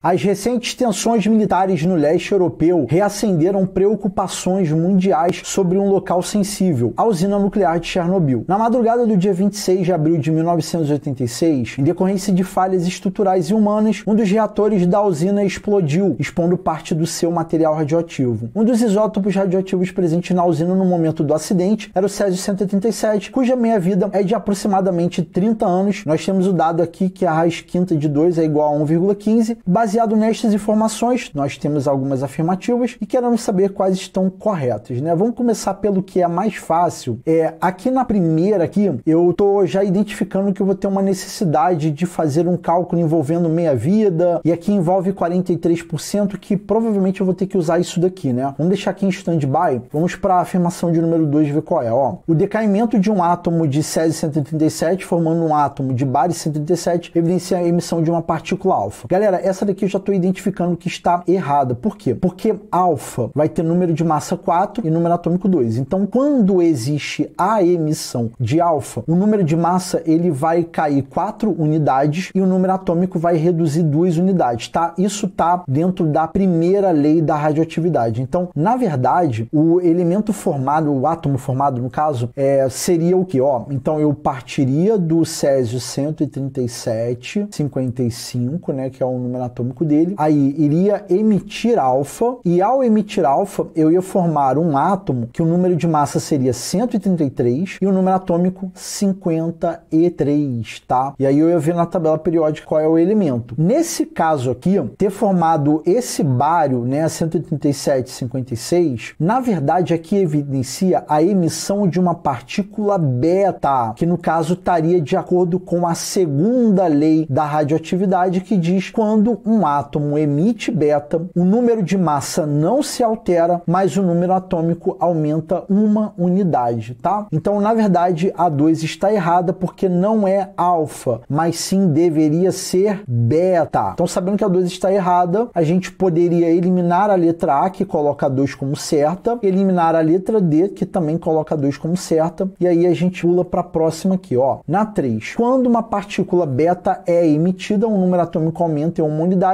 As recentes tensões militares no leste europeu reacenderam preocupações mundiais sobre um local sensível, a usina nuclear de Chernobyl. Na madrugada do dia 26 de abril de 1986, em decorrência de falhas estruturais e humanas, um dos reatores da usina explodiu, expondo parte do seu material radioativo. Um dos isótopos radioativos presentes na usina no momento do acidente era o Césio-137, cuja meia-vida é de aproximadamente 30 anos. Nós temos o dado aqui que a raiz quinta de 2 é igual a 1,15, Baseado nestas informações, nós temos algumas afirmativas e queremos saber quais estão corretas, né? Vamos começar pelo que é mais fácil. É, aqui na primeira aqui, eu tô já identificando que eu vou ter uma necessidade de fazer um cálculo envolvendo meia vida e aqui envolve 43% que provavelmente eu vou ter que usar isso daqui, né? Vamos deixar aqui em standby. Vamos para a afirmação de número 2 ver qual é, ó. O decaimento de um átomo de Césio 137 formando um átomo de Bari 137 evidencia a emissão de uma partícula alfa. Galera, essa daqui que eu já estou identificando que está errada. Por quê? Porque alfa vai ter número de massa 4 e número atômico 2. Então, quando existe a emissão de alfa, o número de massa ele vai cair 4 unidades e o número atômico vai reduzir 2 unidades, tá? Isso tá dentro da primeira lei da radioatividade. Então, na verdade, o elemento formado, o átomo formado no caso, é, seria o que? Ó, então eu partiria do Césio 137, 55, né, que é o número atômico dinâmico dele, aí iria emitir alfa, e ao emitir alfa, eu ia formar um átomo que o número de massa seria 133 e o número atômico 53, tá? E aí eu ia ver na tabela periódica qual é o elemento. Nesse caso aqui, ter formado esse bário, né, 137 56 na verdade aqui evidencia a emissão de uma partícula beta, que no caso estaria de acordo com a segunda lei da radioatividade, que diz quando um um átomo emite beta, o número de massa não se altera, mas o número atômico aumenta uma unidade, tá? Então, na verdade, a 2 está errada porque não é alfa, mas sim deveria ser beta. Então, sabendo que a 2 está errada, a gente poderia eliminar a letra A, que coloca a 2 como certa, eliminar a letra D, que também coloca a 2 como certa, e aí a gente pula para a próxima aqui, ó. Na 3, quando uma partícula beta é emitida, o número atômico aumenta em uma unidade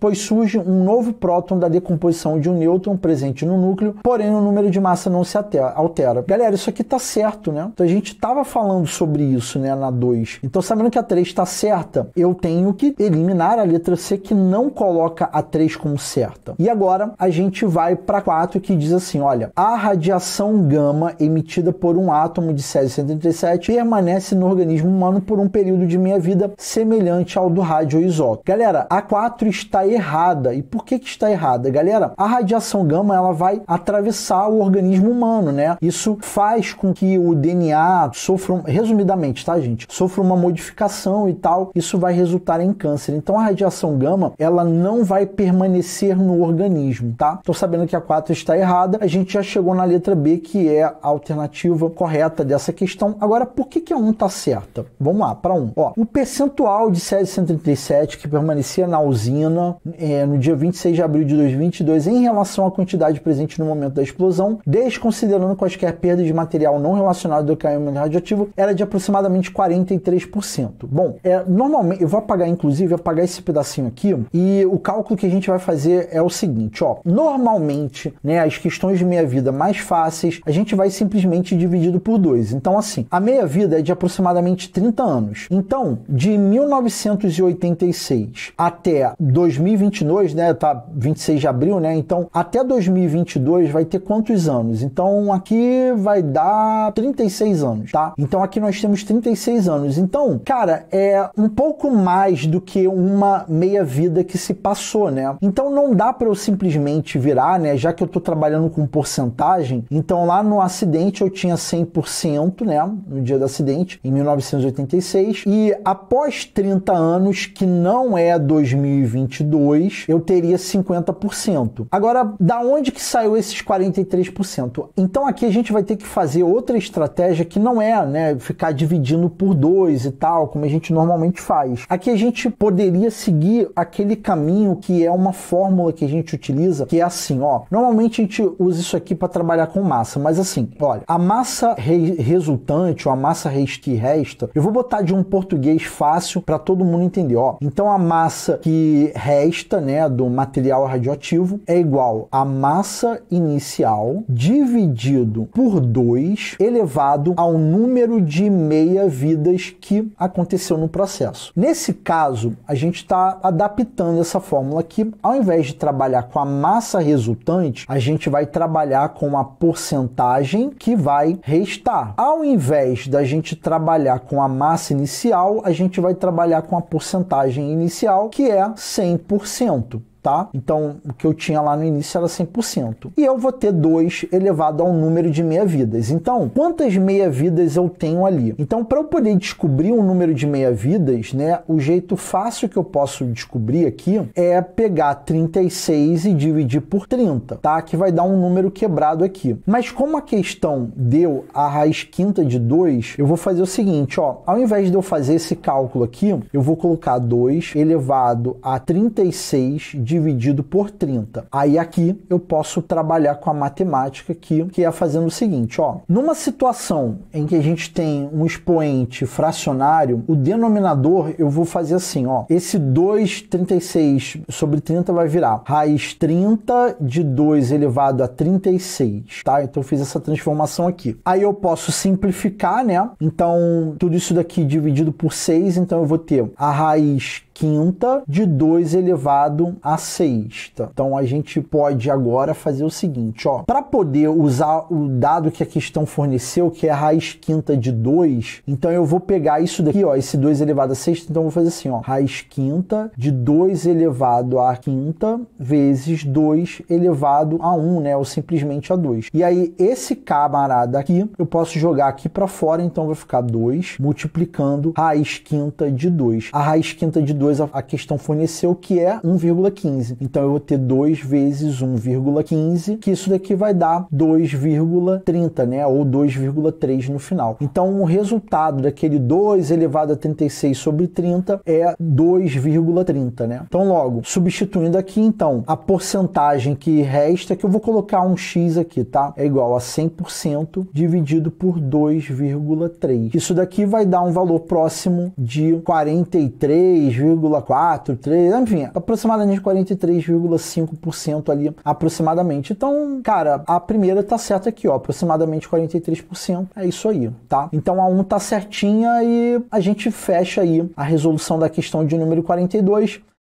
pois surge um novo próton da decomposição de um nêutron presente no núcleo, porém o número de massa não se altera. Galera, isso aqui tá certo, né? Então a gente tava falando sobre isso, né, na 2. Então sabendo que a 3 está certa, eu tenho que eliminar a letra C que não coloca a 3 como certa. E agora a gente vai para 4 que diz assim, olha, a radiação gama emitida por um átomo de Césio 137 permanece no organismo humano por um período de meia vida semelhante ao do radioisótopo. Galera, a 4 4 está errada. E por que, que está errada? Galera, a radiação gama ela vai atravessar o organismo humano, né? Isso faz com que o DNA sofra, resumidamente, tá, gente? Sofra uma modificação e tal. Isso vai resultar em câncer. Então a radiação gama, ela não vai permanecer no organismo, tá? Tô sabendo que a 4 está errada. A gente já chegou na letra B, que é a alternativa correta dessa questão. Agora, por que, que a 1 tá certa? Vamos lá, para 1. Ó, o percentual de Césio 137 que permanecia na ausência usina é, no dia 26 de abril de 2022 em relação à quantidade presente no momento da explosão, desconsiderando quaisquer perda de material não relacionado do caimento é radioativo, era de aproximadamente 43%. Bom, é, normalmente eu vou apagar, inclusive, apagar esse pedacinho aqui e o cálculo que a gente vai fazer é o seguinte, ó. Normalmente, né, as questões de meia-vida mais fáceis, a gente vai simplesmente dividido por dois. Então, assim, a meia-vida é de aproximadamente 30 anos. Então, de 1986 até é 2022, né? Tá 26 de abril, né? Então, até 2022 vai ter quantos anos? Então, aqui vai dar 36 anos, tá? Então, aqui nós temos 36 anos. Então, cara, é um pouco mais do que uma meia-vida que se passou, né? Então, não dá para eu simplesmente virar, né? Já que eu tô trabalhando com porcentagem, então lá no acidente eu tinha 100%, né? No dia do acidente, em 1986. E após 30 anos, que não é 2000 2022, eu teria 50%. Agora, da onde que saiu esses 43%? Então aqui a gente vai ter que fazer outra estratégia que não é, né, ficar dividindo por dois e tal, como a gente normalmente faz. Aqui a gente poderia seguir aquele caminho que é uma fórmula que a gente utiliza, que é assim, ó. Normalmente a gente usa isso aqui para trabalhar com massa, mas assim, olha, a massa re resultante ou a massa res que resta, eu vou botar de um português fácil para todo mundo entender, ó. Então a massa que resta né, do material radioativo é igual à massa inicial dividido por 2 elevado ao número de meia vidas que aconteceu no processo. Nesse caso, a gente está adaptando essa fórmula aqui. Ao invés de trabalhar com a massa resultante, a gente vai trabalhar com a porcentagem que vai restar. Ao invés da gente trabalhar com a massa inicial, a gente vai trabalhar com a porcentagem inicial, que é 100% tá? Então, o que eu tinha lá no início era 100%. E eu vou ter 2 elevado ao número de meia-vidas. Então, quantas meia-vidas eu tenho ali? Então, para eu poder descobrir um número de meia-vidas, né, o jeito fácil que eu posso descobrir aqui é pegar 36 e dividir por 30, tá? Que vai dar um número quebrado aqui. Mas como a questão deu a raiz quinta de 2, eu vou fazer o seguinte, ó, ao invés de eu fazer esse cálculo aqui, eu vou colocar 2 elevado a 36 dividido por 30. Aí aqui eu posso trabalhar com a matemática aqui, que é fazendo o seguinte, ó. Numa situação em que a gente tem um expoente fracionário, o denominador eu vou fazer assim, ó. Esse 2, 36 sobre 30 vai virar raiz 30 de 2 elevado a 36, tá? Então eu fiz essa transformação aqui. Aí eu posso simplificar, né? Então tudo isso daqui dividido por 6, então eu vou ter a raiz quinta de 2 elevado a sexta. Então a gente pode agora fazer o seguinte, ó, para poder usar o dado que a questão forneceu, que é a raiz quinta de 2, então eu vou pegar isso daqui, ó, esse 2 elevado a sexta, então eu vou fazer assim, ó, raiz quinta de 2 elevado a quinta vezes 2 elevado a 1, né, ou simplesmente a 2. E aí esse camarada aqui, eu posso jogar aqui para fora, então vai ficar 2 multiplicando raiz quinta de 2. A raiz quinta de 2 2 a questão forneceu, que é 1,15. Então eu vou ter 2 vezes 1,15, que isso daqui vai dar 2,30, né? Ou 2,3 no final. Então o resultado daquele 2 elevado a 36 sobre 30 é 2,30, né? Então logo, substituindo aqui então a porcentagem que resta, que eu vou colocar um x aqui, tá? É igual a 100% dividido por 2,3. Isso daqui vai dar um valor próximo de 43, 43,4, 3, enfim, aproximadamente 43,5% ali, aproximadamente. Então, cara, a primeira tá certa aqui, ó, aproximadamente 43%. É isso aí, tá? Então a 1 tá certinha e a gente fecha aí a resolução da questão de número 42.